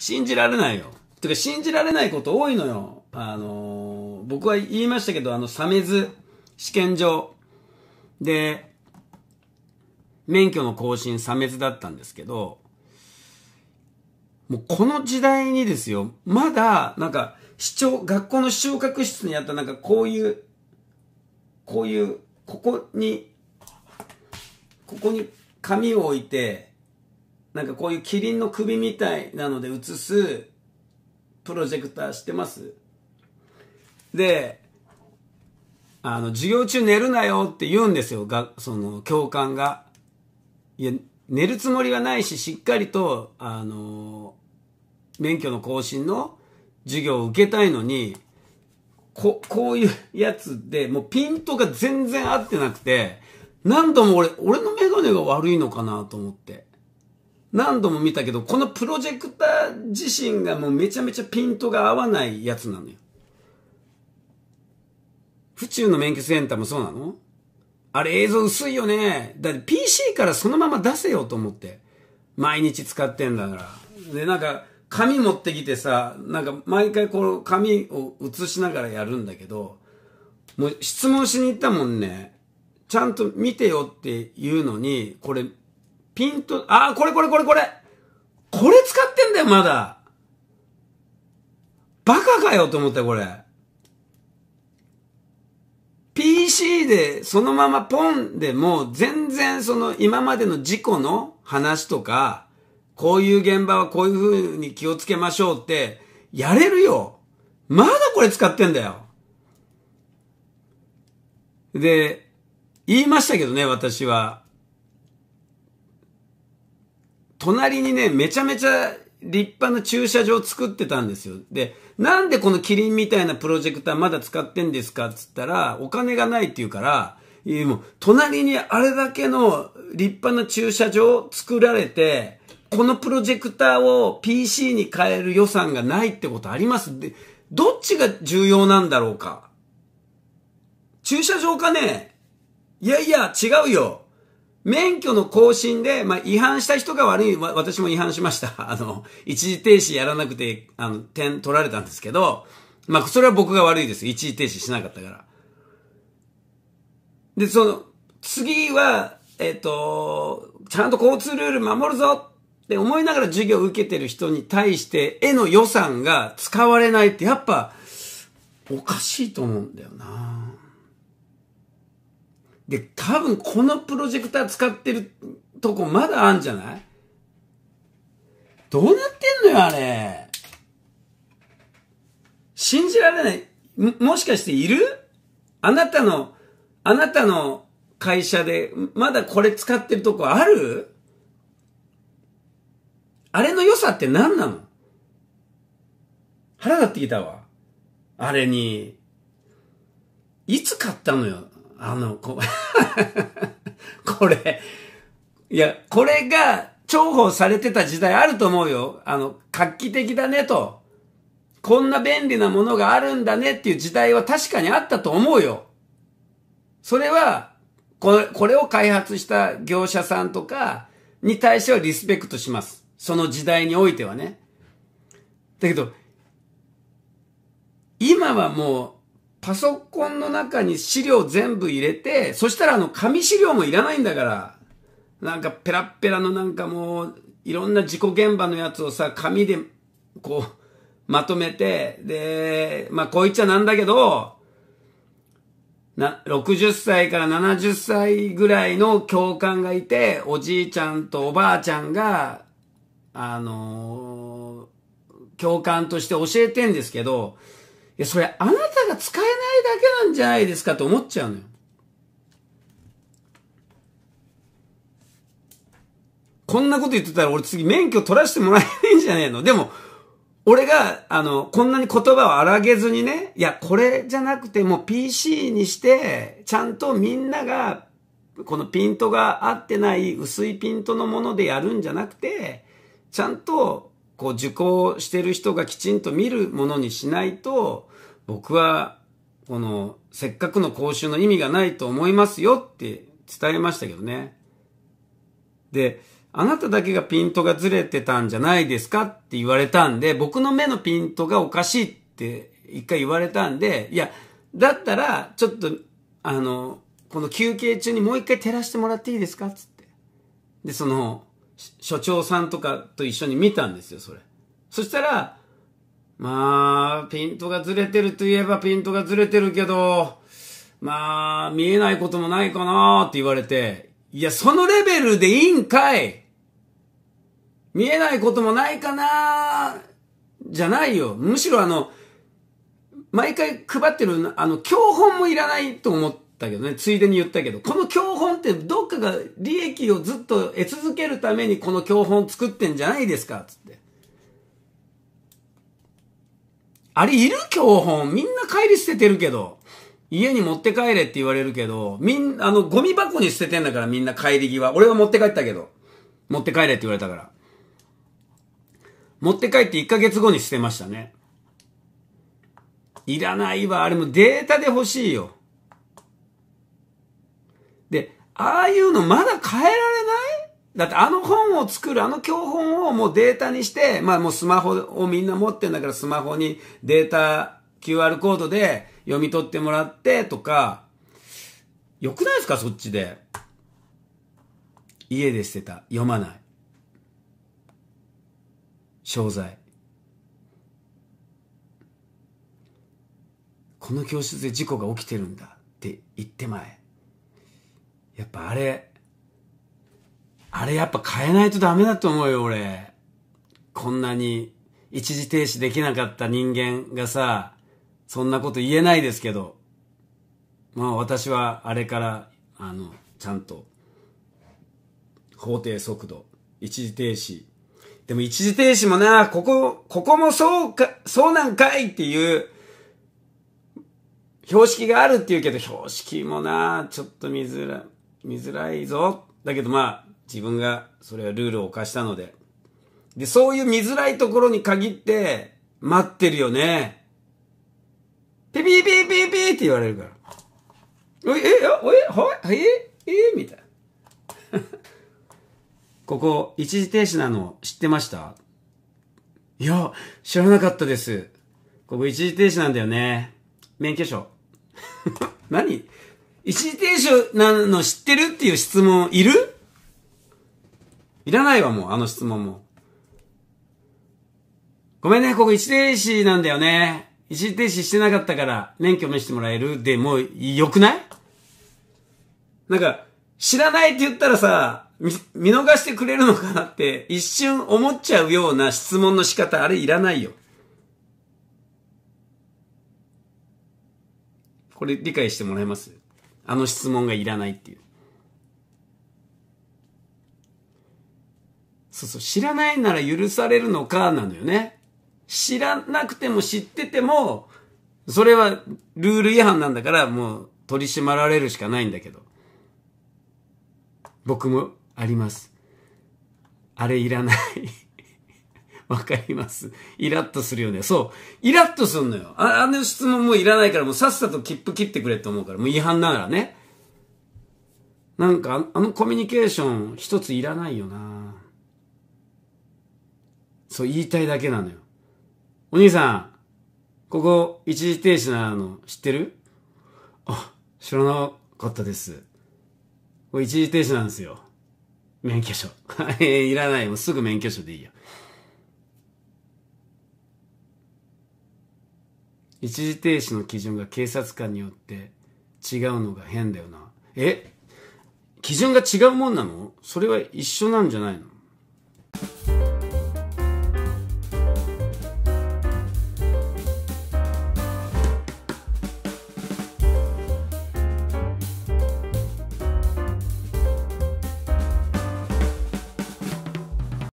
信じられないよ。てか信じられないこと多いのよ。あのー、僕は言いましたけど、あの、サメズ試験場で、免許の更新サメズだったんですけど、もうこの時代にですよ、まだ、なんか、視聴、学校の視聴覚室にあったなんかこういう、こういう、ここに、ここに紙を置いて、なんかこういうキリンの首みたいなので映すプロジェクター知ってますで、あの、授業中寝るなよって言うんですよ、が、その、教官が。いや、寝るつもりはないし、しっかりと、あの、免許の更新の授業を受けたいのに、こ、こういうやつで、もうピントが全然合ってなくて、何度も俺、俺のメガネが悪いのかなと思って。何度も見たけど、このプロジェクター自身がもうめちゃめちゃピントが合わないやつなのよ。府中の免許センターもそうなのあれ映像薄いよね。だって PC からそのまま出せよと思って。毎日使ってんだから。で、なんか、紙持ってきてさ、なんか毎回この紙を写しながらやるんだけど、もう質問しに行ったもんね。ちゃんと見てよって言うのに、これピント、あ、これこれこれこれこれ使ってんだよ、まだバカかよと思ったこれ。PC でそのままポンでも全然その今までの事故の話とか、こういう現場はこういう風に気をつけましょうってやれるよ。まだこれ使ってんだよ。で、言いましたけどね、私は。隣にね、めちゃめちゃ立派な駐車場作ってたんですよ。で、なんでこのキリンみたいなプロジェクターまだ使ってんですかっつったら、お金がないって言うから、もう、隣にあれだけの立派な駐車場を作られて、このプロジェクターを PC に変える予算がないってことありますで、どっちが重要なんだろうか駐車場かねいやいや、違うよ。免許の更新で、まあ、違反した人が悪い、私も違反しました。あの、一時停止やらなくて、あの、点取られたんですけど、まあ、それは僕が悪いです。一時停止しなかったから。で、その、次は、えっ、ー、と、ちゃんと交通ルール守るぞって思いながら授業を受けてる人に対して、絵の予算が使われないって、やっぱ、おかしいと思うんだよなで、多分このプロジェクター使ってるとこまだあんじゃないどうなってんのよ、あれ。信じられない。も、もしかしているあなたの、あなたの会社で、まだこれ使ってるとこあるあれの良さって何なの腹立ってきたわ。あれに。いつ買ったのよ。あの、こ、これ、いや、これが重宝されてた時代あると思うよ。あの、画期的だねと。こんな便利なものがあるんだねっていう時代は確かにあったと思うよ。それは、これ、これを開発した業者さんとかに対してはリスペクトします。その時代においてはね。だけど、今はもうパソコンの中に資料全部入れて、そしたらあの、紙資料もいらないんだから。なんかペラッペラのなんかもう、いろんな事故現場のやつをさ、紙で、こう、まとめて、で、まあ、こう言っちゃなんだけど、な、60歳から70歳ぐらいの教官がいて、おじいちゃんとおばあちゃんが、あのー、教官として教えてんですけど、や、それあなたが使えないだけなんじゃないですかと思っちゃうのよ。こんなこと言ってたら俺次免許取らせてもらえないんじゃねえのでも、俺が、あの、こんなに言葉を荒げずにね、いや、これじゃなくても PC にして、ちゃんとみんなが、このピントが合ってない薄いピントのものでやるんじゃなくて、ちゃんとこう受講してる人がきちんと見るものにしないと、僕は、この、せっかくの講習の意味がないと思いますよって伝えましたけどね。で、あなただけがピントがずれてたんじゃないですかって言われたんで、僕の目のピントがおかしいって一回言われたんで、いや、だったら、ちょっと、あの、この休憩中にもう一回照らしてもらっていいですかつって。で、その、所長さんとかと一緒に見たんですよ、それ。そしたら、まあ、ピントがずれてるといえばピントがずれてるけど、まあ、見えないこともないかなって言われて、いや、そのレベルでいいんかい見えないこともないかなじゃないよ。むしろあの、毎回配ってる、あの、教本もいらないと思って、ったけどね、ついでに言ったけど、この教本ってどっかが利益をずっと得続けるためにこの教本作ってんじゃないですか、つって。あれいる教本みんな帰り捨ててるけど。家に持って帰れって言われるけど、みん、あの、ゴミ箱に捨ててんだからみんな帰り際。俺は持って帰ったけど。持って帰れって言われたから。持って帰って1ヶ月後に捨てましたね。いらないわ。あれもデータで欲しいよ。ああいうのまだ変えられないだってあの本を作る、あの教本をもうデータにして、まあもうスマホをみんな持ってんだからスマホにデータ QR コードで読み取ってもらってとか、よくないですかそっちで。家で捨てた。読まない。商材。この教室で事故が起きてるんだって言ってまえ。やっぱあれ、あれやっぱ変えないとダメだと思うよ、俺。こんなに一時停止できなかった人間がさ、そんなこと言えないですけど、まあ私はあれから、あの、ちゃんと、法定速度、一時停止。でも一時停止もな、ここ、ここもそうか、そうなんかいっていう、標識があるっていうけど、標識もな、ちょっと見づらい。見づらいぞ。だけどまあ、自分がそれはルールを犯したので。で、そういう見づらいところに限って、待ってるよね。ピピピピピって言われるから。おい、え、おい、はい、え、え、みたいな。ここ、一時停止なの知ってましたいや、知らなかったです。ここ一時停止なんだよね。免許証。何一時停止なの知ってるっていう質問いるいらないわ、もう、あの質問も。ごめんね、ここ一時停止なんだよね。一時停止してなかったから、免許見せてもらえるでもう、良くないなんか、知らないって言ったらさ、見逃してくれるのかなって、一瞬思っちゃうような質問の仕方、あれいらないよ。これ理解してもらえますあの質問がいらないっていう。そうそう、知らないなら許されるのか、なのよね。知らなくても知ってても、それはルール違反なんだからもう取り締まられるしかないんだけど。僕もあります。あれいらないわかります。イラッとするよね。そう。イラッとすんのよ。あ、あの質問もういらないから、もうさっさと切符切ってくれって思うから、もう違反ながらね。なんか、あのコミュニケーション一ついらないよなそう、言いたいだけなのよ。お兄さん、ここ、一時停止なの知ってるあ、知らなかったです。これ一時停止なんですよ。免許証。いらない。もうすぐ免許証でいいよ。一時停止の基準が警察官によって違うのが変だよな。え基準が違うもんなのそれは一緒なんじゃないの